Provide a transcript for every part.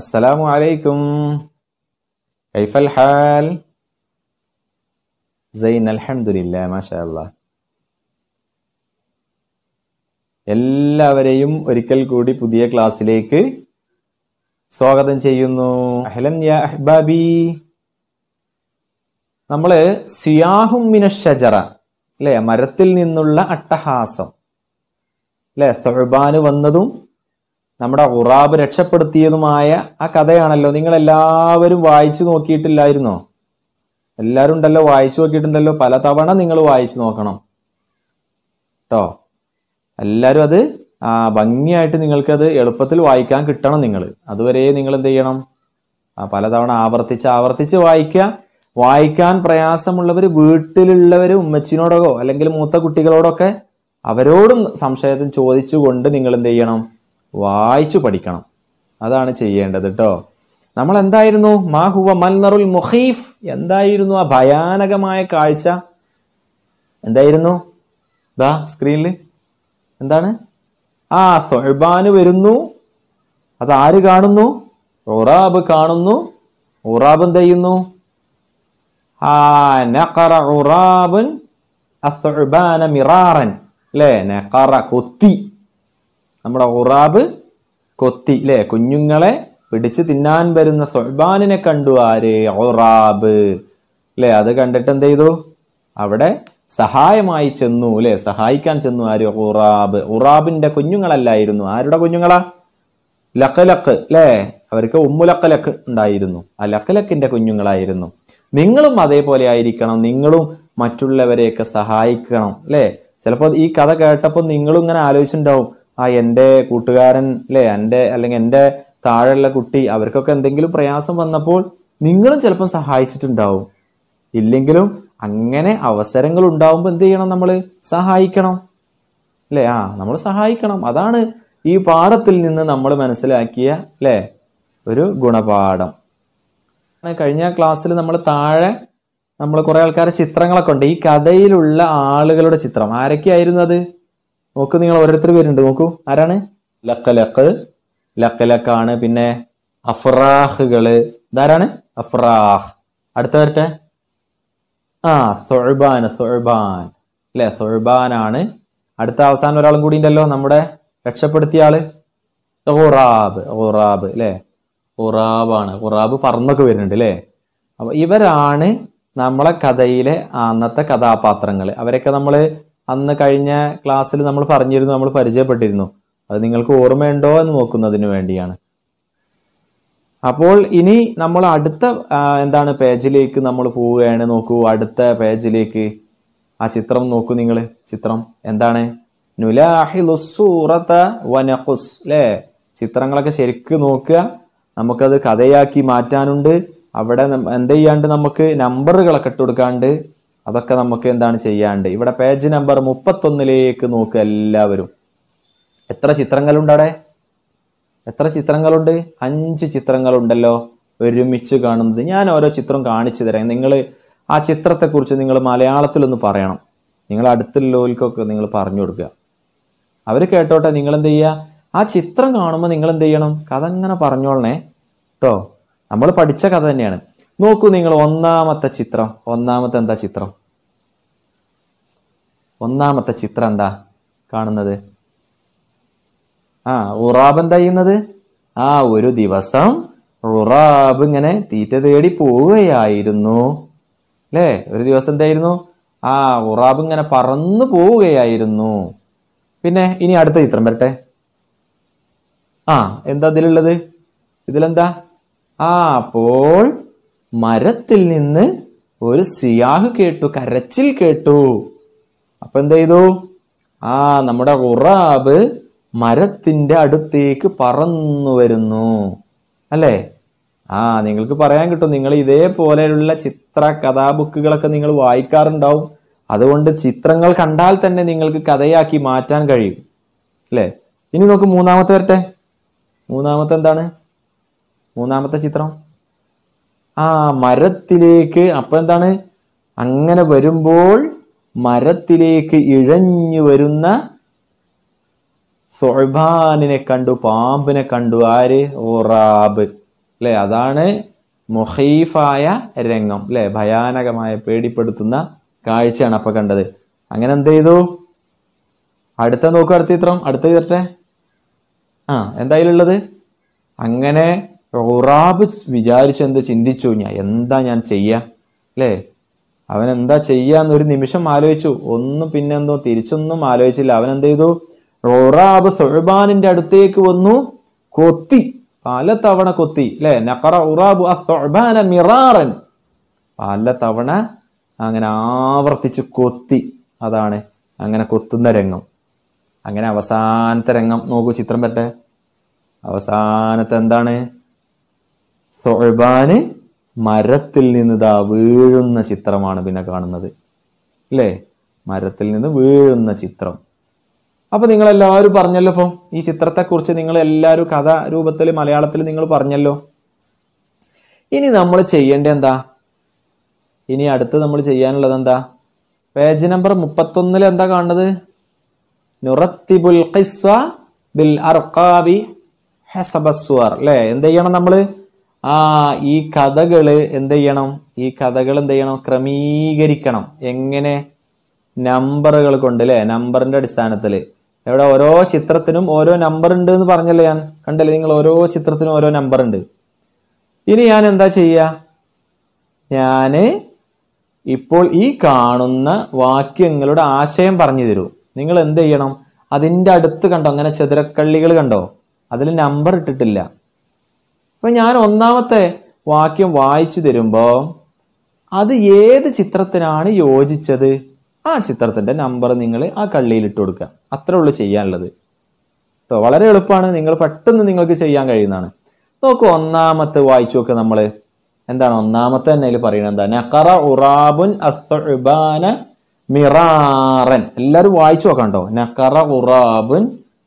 السلام عليكم كيف الحال زين الحمد لله ما شاء الله എല്ലാവരെയും ഒരിക്കൽ കൂടി പുതിയ ക്ലാസ്സിലേക്ക് സ്വാഗതം ചെയ്യുന്നു അഹ്ലൻ യാ അഹ്ബാബി നമ്മൾ മരത്തിൽ നിന്നുള്ള അട്ടഹാസം അല്ലെ തൊഴബാന് വന്നതും നമ്മുടെ ഉറാബ് രക്ഷപ്പെടുത്തിയതുമായ ആ കഥയാണല്ലോ നിങ്ങൾ എല്ലാവരും വായിച്ചു നോക്കിയിട്ടില്ലായിരുന്നോ എല്ലാവരും ഉണ്ടല്ലോ വായിച്ചു നോക്കിയിട്ടുണ്ടല്ലോ പല തവണ നിങ്ങൾ വായിച്ചു നോക്കണം കേട്ടോ എല്ലാവരും അത് ആ ഭംഗിയായിട്ട് നിങ്ങൾക്കത് എളുപ്പത്തിൽ വായിക്കാൻ കിട്ടണം നിങ്ങൾ അതുവരെ നിങ്ങൾ എന്ത് ചെയ്യണം ആ പലതവണ ആവർത്തിച്ച് ആവർത്തിച്ച് വായിക്കുക വായിക്കാൻ പ്രയാസമുള്ളവർ വീട്ടിലുള്ളവർ ഉമ്മച്ചിനോടോ അല്ലെങ്കിൽ മൂത്ത കുട്ടികളോടൊക്കെ അവരോടും സംശയത്തിൽ ചോദിച്ചുകൊണ്ട് നിങ്ങൾ എന്ത് ചെയ്യണം വായിച്ചു പഠിക്കണം അതാണ് ചെയ്യേണ്ടത് കേട്ടോ നമ്മൾ എന്തായിരുന്നു മാഹുവ മൽനറുൽ മുഹീഫ് എന്തായിരുന്നു ആ ഭയാനകമായ കാഴ്ച എന്തായിരുന്നു ദാ സ്ക്രീനിൽ എന്താണ് ആ സൊഹബാന് വരുന്നു അത് ആര് കാണുന്നു ഉറാബ് കാണുന്നു ഉറാബ് എന്ത് ചെയ്യുന്നു ആ നഖറ ഉറാബൻ അസ്ഹബാന മിറാറൻ അല്ലേ നഖറ കൊത്തി നമ്മുടെ ഉറാബ് കൊത്തി അല്ലെ കുഞ്ഞുങ്ങളെ പിടിച്ച് തിന്നാൻ വരുന്ന സൊഹ്ബാനിനെ കണ്ടു ആര് ഒറാബ് അല്ലെ അത് കണ്ടിട്ട് എന്ത് ചെയ്തു അവിടെ സഹായമായി ചെന്നു അല്ലെ സഹായിക്കാൻ ചെന്നു ആര് ഉറാബ് ഉറാബിന്റെ കുഞ്ഞുങ്ങളല്ലായിരുന്നു ആരുടെ കുഞ്ഞുങ്ങളാ ലക്കലക്ക് അല്ലേ അവർക്ക് ഉമ്മുലക്കലക്ക് ഉണ്ടായിരുന്നു ആ ലക്കലക്കിന്റെ കുഞ്ഞുങ്ങളായിരുന്നു നിങ്ങളും അതേപോലെ ആയിരിക്കണം നിങ്ങളും മറ്റുള്ളവരെയൊക്കെ സഹായിക്കണം അല്ലേ ചിലപ്പോൾ ഈ കഥ കേട്ടപ്പോൾ നിങ്ങളും ഇങ്ങനെ ആലോചിച്ചിട്ടുണ്ടാവും ആ എൻ്റെ കൂട്ടുകാരൻ അല്ലെ എൻ്റെ അല്ലെങ്കിൽ എൻ്റെ താഴെയുള്ള കുട്ടി അവർക്കൊക്കെ എന്തെങ്കിലും പ്രയാസം വന്നപ്പോൾ നിങ്ങളും ചിലപ്പം സഹായിച്ചിട്ടുണ്ടാവും ഇല്ലെങ്കിലും അങ്ങനെ അവസരങ്ങൾ ഉണ്ടാവുമ്പോൾ എന്ത് ചെയ്യണം നമ്മൾ സഹായിക്കണം അല്ലേ ആ നമ്മൾ സഹായിക്കണം അതാണ് ഈ പാഠത്തിൽ നിന്ന് നമ്മൾ മനസ്സിലാക്കിയ അല്ലേ ഒരു ഗുണപാഠം കഴിഞ്ഞ ക്ലാസ്സിൽ നമ്മൾ താഴെ നമ്മൾ കുറേ ആൾക്കാരുടെ ചിത്രങ്ങളൊക്കെ ഉണ്ട് ഈ കഥയിലുള്ള ആളുകളുടെ ചിത്രം ആരൊക്കെയായിരുന്നു അത് നോക്ക് നിങ്ങൾ ഓരോരുത്തർ പേരുണ്ട് നോക്കൂ ആരാണ് ലക്കലക്ക് ലക്കലക്കാണ് പിന്നെ അഫ്രാഹുകള് ഇതാരാണ് അഫ്രാഹ് അടുത്ത വരട്ടെ ആ സൊഴബാൻ സൊഴബാൻ അല്ലെ സൊഴബാനാണ് അടുത്ത അവസാനം ഒരാളും കൂടി ഉണ്ടല്ലോ നമ്മുടെ രക്ഷപ്പെടുത്തിയ ആള് ഖുറാബ് ഖുറാബ് അല്ലേ ഖുറാബാണ് ഖുറാബ് പറന്നൊക്കെ വരുന്നുണ്ട് അല്ലേ അപ്പൊ ഇവരാണ് നമ്മളെ കഥയിലെ അന്നത്തെ കഥാപാത്രങ്ങൾ അവരൊക്കെ നമ്മൾ അന്ന് കഴിഞ്ഞ ക്ലാസ്സിൽ നമ്മൾ പറഞ്ഞിരുന്നു നമ്മൾ പരിചയപ്പെട്ടിരുന്നു അത് നിങ്ങൾക്ക് ഓർമ്മയുണ്ടോ എന്ന് നോക്കുന്നതിന് വേണ്ടിയാണ് അപ്പോൾ ഇനി നമ്മൾ അടുത്ത എന്താണ് പേജിലേക്ക് നമ്മൾ പോവുകയാണ് നോക്കൂ അടുത്ത പേജിലേക്ക് ആ ചിത്രം നോക്കൂ നിങ്ങൾ ചിത്രം എന്താണ് നുലാഹിലുസൂറത്ത വനഖുസ് അല്ലേ ചിത്രങ്ങളൊക്കെ ശരിക്ക് നോക്കുക നമുക്കത് കഥയാക്കി മാറ്റാനുണ്ട് അവിടെ എന്ത് ചെയ്യാണ്ട് നമുക്ക് നമ്പറുകളൊക്കെ ഇട്ട് കൊടുക്കാണ്ട് അതൊക്കെ നമുക്ക് എന്താണ് ചെയ്യാണ്ട് ഇവിടെ പേജ് നമ്പർ മുപ്പത്തൊന്നിലേക്ക് നോക്കുക എല്ലാവരും എത്ര ചിത്രങ്ങളുണ്ട് അവിടെ എത്ര ചിത്രങ്ങളുണ്ട് അഞ്ച് ചിത്രങ്ങളുണ്ടല്ലോ ഒരുമിച്ച് കാണുന്നത് ഞാൻ ഓരോ ചിത്രം കാണിച്ചു തരാം നിങ്ങൾ ആ ചിത്രത്തെക്കുറിച്ച് നിങ്ങൾ മലയാളത്തിലൊന്ന് പറയണം നിങ്ങൾ അടുത്തുള്ളവർക്കൊക്കെ നിങ്ങൾ പറഞ്ഞു കൊടുക്കുക അവർ കേട്ടോട്ടെ നിങ്ങൾ എന്ത് ചെയ്യുക ആ ചിത്രം കാണുമ്പോൾ നിങ്ങൾ എന്ത് ചെയ്യണം കഥ അങ്ങനെ പറഞ്ഞോളണേ കേട്ടോ നമ്മൾ പഠിച്ച കഥ തന്നെയാണ് നോക്കൂ നിങ്ങൾ ഒന്നാമത്തെ ചിത്രം ഒന്നാമത്തെ എന്താ ചിത്രം ഒന്നാമത്തെ ചിത്രം എന്താ കാണുന്നത് ആ ഉറാബ് എന്താ ചെയ്യുന്നത് ആ ഒരു ദിവസം ഉറാബ് ഇങ്ങനെ തീറ്റ തേടി പോവുകയായിരുന്നു അല്ലേ ഒരു ദിവസം എന്തായിരുന്നു ആ ഉറാബ് ഇങ്ങനെ പറന്നു പോവുകയായിരുന്നു പിന്നെ ഇനി അടുത്ത ചിത്രം വരട്ടെ ആ എന്താ ഇതിലുള്ളത് ഇതിലെന്താ ആ അപ്പോൾ മരത്തിൽ നിന്ന് ഒരു സിയാഹ് കേട്ടു കരച്ചിൽ കേട്ടു അപ്പൊ എന്ത് ചെയ്തു ആ നമ്മുടെ ഉറാബ് മരത്തിന്റെ അടുത്തേക്ക് പറന്നു വരുന്നു അല്ലേ ആ നിങ്ങൾക്ക് പറയാൻ കിട്ടും നിങ്ങൾ ഇതേപോലെയുള്ള ചിത്ര കഥാബുക്കുകളൊക്കെ നിങ്ങൾ വായിക്കാറുണ്ടാവും അതുകൊണ്ട് ചിത്രങ്ങൾ കണ്ടാൽ തന്നെ നിങ്ങൾക്ക് കഥയാക്കി മാറ്റാൻ കഴിയും അല്ലേ ഇനി നോക്ക് മൂന്നാമത്തെ വരട്ടെ മൂന്നാമത്തെ എന്താണ് മൂന്നാമത്തെ ചിത്രം ആ മരത്തിലേക്ക് അപ്പൊ എന്താണ് അങ്ങനെ വരുമ്പോൾ മരത്തിലേക്ക് ഇഴഞ്ഞു വരുന്ന സൊഹബാനിനെ കണ്ടു പാമ്പിനെ കണ്ടു ആര് ഓറാബ് അല്ലെ അതാണ് മൊഹീഫായ രംഗം അല്ലെ ഭയാനകമായ പേടിപ്പെടുത്തുന്ന കാഴ്ചയാണ് അപ്പൊ കണ്ടത് അങ്ങനെ എന്ത് ചെയ്തു അടുത്ത നോക്കുക അടുത്ത ചിത്രം അടുത്ത ചിത്രട്ടെ ആ എന്തായാലും ഉള്ളത് അങ്ങനെ റാബ് എന്ത് ചിന്തിച്ചു ഞാൻ എന്താ ഞാൻ ചെയ്യുക അല്ലേ അവൻ എന്താ ചെയ്യാന്ന് ഒരു നിമിഷം ആലോചിച്ചു ഒന്നും പിന്നെന്തോ തിരിച്ചൊന്നും ആലോചിച്ചില്ല അവൻ എന്ത് ചെയ്തു റോറാബ് സൊഴബാനിന്റെ അടുത്തേക്ക് വന്നു കൊത്തി പല തവണ കൊത്തി അല്ലെ നഖറ ഉറാബു സൊഴബാന മിറാറൻ പല തവണ അങ്ങനെ ആവർത്തിച്ച് കൊത്തി അതാണ് അങ്ങനെ കൊത്തുന്ന രംഗം അങ്ങനെ അവസാനത്തെ രംഗം നോക്കൂ ചിത്രം പറ്റേ അവസാനത്തെ എന്താണ് തൊഴബാന് മരത്തിൽ നിന്ന് ദാ വീഴുന്ന ചിത്രമാണ് പിന്നെ കാണുന്നത് അല്ലേ മരത്തിൽ നിന്ന് വീഴുന്ന ചിത്രം അപ്പോൾ എല്ലാവരും പറഞ്ഞല്ലോ ഇപ്പം ഈ ചിത്രത്തെക്കുറിച്ച് നിങ്ങൾ എല്ലാവരും കഥ രൂപത്തിൽ മലയാളത്തിൽ നിങ്ങൾ പറഞ്ഞല്ലോ ഇനി നമ്മൾ ചെയ്യേണ്ട എന്താ ഇനി അടുത്ത് നമ്മൾ ചെയ്യാനുള്ളത് എന്താ പേജ് നമ്പർ മുപ്പത്തൊന്നിൽ എന്താ കാണുന്നത് നുറത്തിബുൽ ബിൽ അർക്കാബി ഹെസബസ്വർ അല്ലേ എന്ത് ചെയ്യണം നമ്മൾ ആ ഈ കഥകൾ എന്ത് ചെയ്യണം ഈ കഥകൾ എന്ത് ചെയ്യണം ക്രമീകരിക്കണം എങ്ങനെ നമ്പറുകൾ കൊണ്ട് അല്ലേ നമ്പറിന്റെ അടിസ്ഥാനത്തിൽ ഇവിടെ ഓരോ ചിത്രത്തിനും ഓരോ നമ്പർ ഉണ്ട് എന്ന് പറഞ്ഞല്ലേ ഞാൻ കണ്ടല്ലേ നിങ്ങൾ ഓരോ ചിത്രത്തിനും ഓരോ നമ്പർ ഉണ്ട് ഇനി ഞാൻ എന്താ ചെയ്യ ഞാൻ ഇപ്പോൾ ഈ കാണുന്ന വാക്യങ്ങളുടെ ആശയം പറഞ്ഞു തരൂ നിങ്ങൾ എന്ത് ചെയ്യണം അതിൻ്റെ അടുത്ത് കണ്ടോ അങ്ങനെ ചതുരക്കള്ളികൾ കണ്ടോ അതിൽ നമ്പർ ഇട്ടിട്ടില്ല അപ്പൊ ഞാൻ ഒന്നാമത്തെ വാക്യം വായിച്ചു തരുമ്പോ അത് ഏത് ചിത്രത്തിനാണ് യോജിച്ചത് ആ ചിത്രത്തിന്റെ നമ്പർ നിങ്ങൾ ആ കള്ളിയിൽ ഇട്ട് കൊടുക്കുക അത്രേ ഉള്ളൂ ചെയ്യാനുള്ളത് കേട്ടോ വളരെ എളുപ്പമാണ് നിങ്ങൾ പെട്ടെന്ന് നിങ്ങൾക്ക് ചെയ്യാൻ കഴിയുന്നതാണ് നോക്കൂ ഒന്നാമത്തെ വായിച്ചു നോക്കുക നമ്മൾ എന്താണ് ഒന്നാമത്തെ തന്നെ അതിൽ പറയുന്നത് എന്താ നഖറ ഉറാബുൻ അസ്ബാന മിറാറൻ എല്ലാവരും വായിച്ചു നോക്കാം കേട്ടോ നഖറ ഉറാബുൻ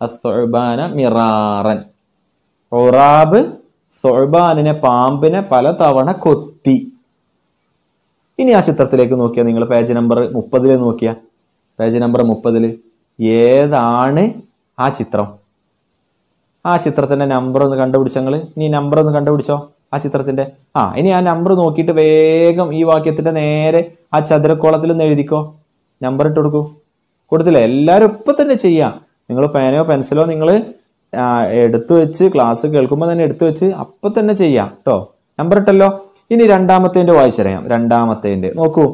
അസ്ബാന മിറാറൻ ഉറാബ് തൊഴബാനിനെ പാമ്പിനെ പലതവണ കൊത്തി ഇനി ആ ചിത്രത്തിലേക്ക് നോക്കിയാൽ നിങ്ങൾ പേജ് നമ്പർ മുപ്പതിൽ നോക്കിയാൽ പേജ് നമ്പർ മുപ്പതിൽ ഏതാണ് ആ ചിത്രം ആ ചിത്രത്തിന്റെ നമ്പർ ഒന്ന് കണ്ടുപിടിച്ചോ നിങ്ങൾ ഇനി നമ്പർ ഒന്ന് കണ്ടുപിടിച്ചോ ആ ചിത്രത്തിന്റെ ആ ഇനി ആ നമ്പർ നോക്കിയിട്ട് വേഗം ഈ വാക്യത്തിന്റെ നേരെ ആ ചതുരക്കോളത്തിൽ ഒന്ന് എഴുതിക്കോ നമ്പർ ഇട്ട് കൊടുക്കൂ കൊടുത്തില്ല എല്ലാവരും ഇപ്പം തന്നെ ചെയ്യാം നിങ്ങൾ പേനയോ പെൻസിലോ നിങ്ങൾ എടുത്തു വെച്ച് ക്ലാസ് കേൾക്കുമ്പോൾ തന്നെ എടുത്തു വെച്ച് അപ്പം തന്നെ ചെയ്യാം കേട്ടോ നമ്പർ ഇട്ടല്ലോ ഇനി രണ്ടാമത്തേൻ്റെ വായിച്ചറിയാം രണ്ടാമത്തേൻ്റെ നോക്കൂ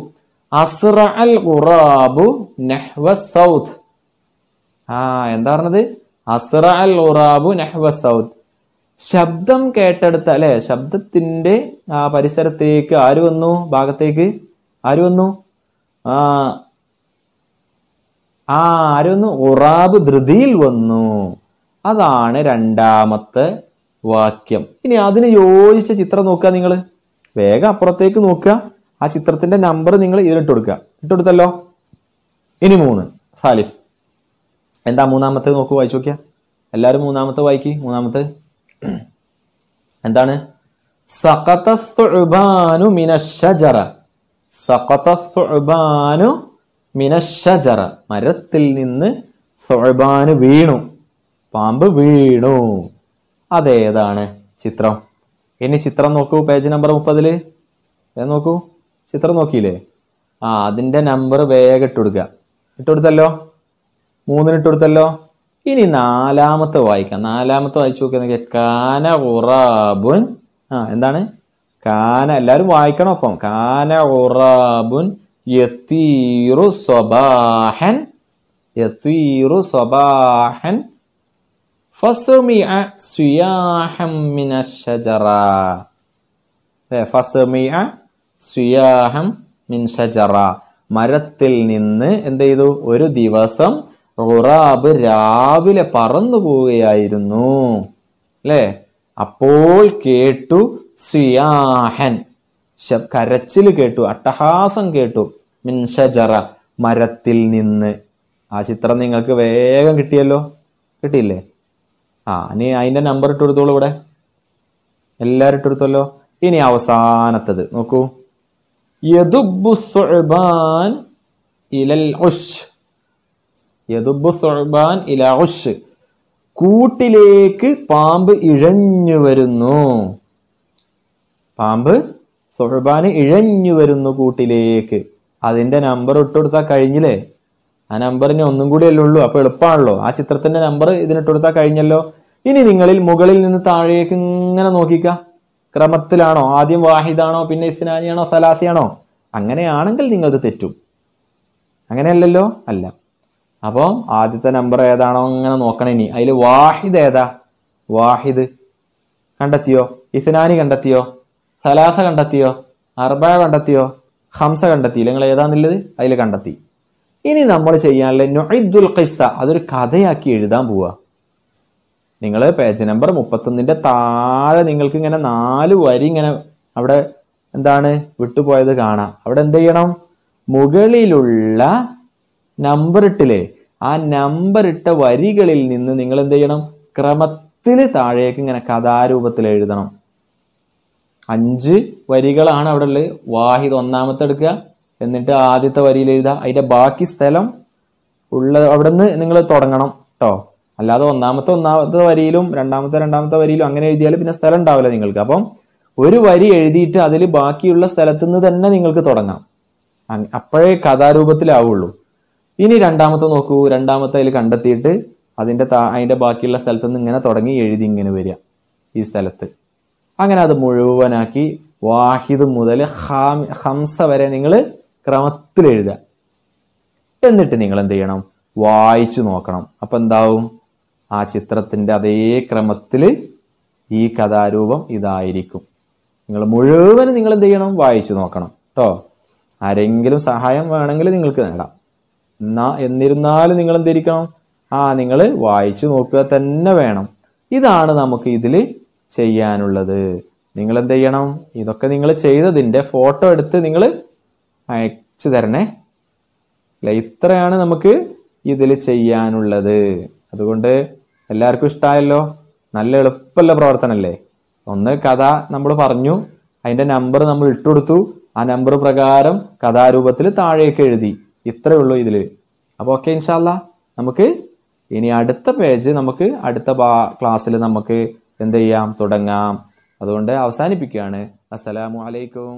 അസ്ര അൽ ഉറാബു നെഹ്വ സൗത്ത് ആ എന്താ പറഞ്ഞത് അസ്ര അൽ ഉറാബു നെഹ്വ സൗത്ത് ശബ്ദം കേട്ടെടുത്ത അല്ലെ ശബ്ദത്തിന്റെ ആ പരിസരത്തേക്ക് ആര് വന്നു ഭാഗത്തേക്ക് ആര് വന്നു ആ ആര് വന്നു ഉറാബ് ധൃതിയിൽ വന്നു അതാണ് രണ്ടാമത്തെ വാക്യം ഇനി അതിന് യോജിച്ച ചിത്രം നോക്കുക നിങ്ങൾ വേഗം അപ്പുറത്തേക്ക് നോക്കുക ആ ചിത്രത്തിന്റെ നമ്പർ നിങ്ങൾ ഇതിലിട്ട് കൊടുക്കുക ഇട്ടുകൊടുത്തല്ലോ ഇനി മൂന്ന് സാലിഫ് എന്താ മൂന്നാമത്തെ നോക്ക് വായിച്ചു നോക്കിയാ എല്ലാവരും മൂന്നാമത്തെ വായിക്കി മൂന്നാമത്തെ എന്താണ് സഖതസ്തുബാനു മിനശ്ശജറ സഖതസ്തുബാനു മിനശ്ശജറ മരത്തിൽ നിന്ന് സുബാനു വീണു പാമ്പ് വീണു അതേതാണ് ചിത്രം ഇനി ചിത്രം നോക്കൂ പേജ് നമ്പർ മുപ്പതിൽ ഏത് നോക്കൂ ചിത്രം നോക്കിയില്ലേ ആ അതിൻ്റെ നമ്പർ വേഗം ഇട്ടുകൊടുക്കുക ഇട്ടുകൊടുത്തല്ലോ മൂന്നിന് ഇട്ടുകൊടുത്തല്ലോ ഇനി നാലാമത്തെ വായിക്കാം നാലാമത്തെ വായിച്ചു നോക്കിയാൽ കാന ഉറാബുൻ ആ എന്താണ് കാന എല്ലാവരും വായിക്കണം ഒപ്പം കാന ഉറാബുൻ യത്തീറു സ്വബാഹൻ യത്തീറു സ്വബാഹൻ മരത്തിൽ നിന്ന് എന്ത് ചെയ്തു ഒരു ദിവസം റുറാബ് രാവിലെ പറന്നു പോവുകയായിരുന്നു അല്ലേ അപ്പോൾ കേട്ടു സുയാഹൻ കരച്ചിൽ കേട്ടു അട്ടഹാസം കേട്ടു മിൻഷജറ മരത്തിൽ നിന്ന് ആ ചിത്രം നിങ്ങൾക്ക് വേഗം കിട്ടിയല്ലോ കിട്ടിയില്ലേ ആ ഇനി അതിൻ്റെ നമ്പർ ഇട്ടുകൊടുത്തോളൂ ഇവിടെ എല്ലാവരും ഇട്ടുകൊടുത്തല്ലോ ഇനി അവസാനത്തത് നോക്കൂ ഇലൽ ഇല കൂട്ടിലേക്ക് പാമ്പ് ഇഴഞ്ഞു വരുന്നു പാമ്പ് സുഹബാന് ഇഴഞ്ഞു വരുന്നു കൂട്ടിലേക്ക് അതിന്റെ നമ്പർ ഇട്ടുകൊടുത്താൽ കഴിഞ്ഞില്ലേ ആ നമ്പറിന് ഒന്നും കൂടി അല്ലേ ഉള്ളൂ അപ്പോൾ എളുപ്പമാണല്ലോ ആ ചിത്രത്തിന്റെ നമ്പർ ഇതിനിട്ട് കൊടുത്താൽ കഴിഞ്ഞല്ലോ ഇനി നിങ്ങളിൽ മുകളിൽ നിന്ന് താഴേക്ക് ഇങ്ങനെ നോക്കിക്ക ക്രമത്തിലാണോ ആദ്യം വാഹിദാണോ പിന്നെ ഇസ്നാനിയാണോ സലാസിയാണോ അങ്ങനെയാണെങ്കിൽ നിങ്ങൾക്ക് തെറ്റും അങ്ങനെയല്ലല്ലോ അല്ല അപ്പോൾ ആദ്യത്തെ നമ്പർ ഏതാണോ ഇങ്ങനെ നോക്കണം ഇനി അതിൽ വാഹിദ് ഏതാ വാഹിദ് കണ്ടെത്തിയോ ഇസ്നാനി കണ്ടെത്തിയോ സലാസ കണ്ടെത്തിയോ അർബ കണ്ടെത്തിയോ ഹംസ കണ്ടെത്തി നിങ്ങൾ ഏതാന്നുള്ളത് അതിൽ കണ്ടെത്തി ഇനി നമ്മൾ ചെയ്യാനുള്ള നൊയ്ദുൽ ഖിസ്സ അതൊരു കഥയാക്കി എഴുതാൻ പോവുക നിങ്ങൾ പേജ് നമ്പർ മുപ്പത്തൊന്നിൻ്റെ താഴെ നിങ്ങൾക്ക് ഇങ്ങനെ നാല് വരി ഇങ്ങനെ അവിടെ എന്താണ് വിട്ടുപോയത് കാണാം അവിടെ എന്ത് ചെയ്യണം മുകളിലുള്ള നമ്പർ ഇട്ടില്ലേ ആ നമ്പർ ഇട്ട വരികളിൽ നിന്ന് നിങ്ങൾ എന്ത് ചെയ്യണം ക്രമത്തിൽ താഴേക്ക് ഇങ്ങനെ കഥാരൂപത്തിൽ എഴുതണം അഞ്ച് വരികളാണ് അവിടെ ഉള്ളത് വാഹിദ് ഒന്നാമത്തെ എടുക്കുക എന്നിട്ട് ആദ്യത്തെ വരിയിൽ എഴുതുക അതിൻ്റെ ബാക്കി സ്ഥലം ഉള്ള അവിടെ നിന്ന് നിങ്ങൾ തുടങ്ങണം കേട്ടോ അല്ലാതെ ഒന്നാമത്തെ ഒന്നാമത്തെ വരിയിലും രണ്ടാമത്തെ രണ്ടാമത്തെ വരിയിലും അങ്ങനെ എഴുതിയാൽ പിന്നെ സ്ഥലം ഉണ്ടാവില്ല നിങ്ങൾക്ക് അപ്പം ഒരു വരി എഴുതിയിട്ട് അതിൽ ബാക്കിയുള്ള സ്ഥലത്തു നിന്ന് തന്നെ നിങ്ങൾക്ക് തുടങ്ങാം അപ്പോഴേ കഥാരൂപത്തിലാവുള്ളൂ ഇനി രണ്ടാമത്തെ നോക്കൂ രണ്ടാമത്തെ അതിൽ കണ്ടെത്തിയിട്ട് അതിൻ്റെ താ അതിൻ്റെ ബാക്കിയുള്ള സ്ഥലത്തു നിന്ന് ഇങ്ങനെ തുടങ്ങി എഴുതി ഇങ്ങനെ വരിക ഈ സ്ഥലത്ത് അങ്ങനെ അത് മുഴുവനാക്കി വാഹിദ് മുതൽ ഹംസ വരെ നിങ്ങൾ ക്രമത്തിൽ എഴുതുക എന്നിട്ട് നിങ്ങൾ എന്ത് ചെയ്യണം വായിച്ചു നോക്കണം അപ്പം എന്താവും ആ ചിത്രത്തിൻ്റെ അതേ ക്രമത്തിൽ ഈ കഥാരൂപം ഇതായിരിക്കും നിങ്ങൾ മുഴുവൻ നിങ്ങൾ എന്ത് ചെയ്യണം വായിച്ചു നോക്കണം കേട്ടോ ആരെങ്കിലും സഹായം വേണമെങ്കിൽ നിങ്ങൾക്ക് നേടാം എന്നാ എന്നിരുന്നാലും നിങ്ങൾ എന്തിരിക്കണം ആ നിങ്ങൾ വായിച്ചു നോക്കുക തന്നെ വേണം ഇതാണ് നമുക്ക് ഇതിൽ ചെയ്യാനുള്ളത് നിങ്ങൾ എന്ത് ചെയ്യണം ഇതൊക്കെ നിങ്ങൾ ചെയ്തതിൻ്റെ ഫോട്ടോ എടുത്ത് നിങ്ങൾ അയച്ചു തരണേ അല്ല ഇത്രയാണ് നമുക്ക് ഇതിൽ ചെയ്യാനുള്ളത് അതുകൊണ്ട് എല്ലാവർക്കും ഇഷ്ടമായല്ലോ നല്ല എളുപ്പമുള്ള പ്രവർത്തനമല്ലേ ഒന്ന് കഥ നമ്മൾ പറഞ്ഞു അതിൻ്റെ നമ്പർ നമ്മൾ ഇട്ടുകൊടുത്തു ആ നമ്പർ പ്രകാരം കഥാരൂപത്തിൽ താഴേക്ക് എഴുതി ഇത്രയേ ഉള്ളൂ ഇതിൽ അപ്പോൾ ഓക്കെ ഇൻഷാല്ല നമുക്ക് ഇനി അടുത്ത പേജ് നമുക്ക് അടുത്ത ക്ലാസ്സിൽ നമുക്ക് എന്ത് ചെയ്യാം തുടങ്ങാം അതുകൊണ്ട് അവസാനിപ്പിക്കുകയാണ് അസ്സലാമു അലൈക്കും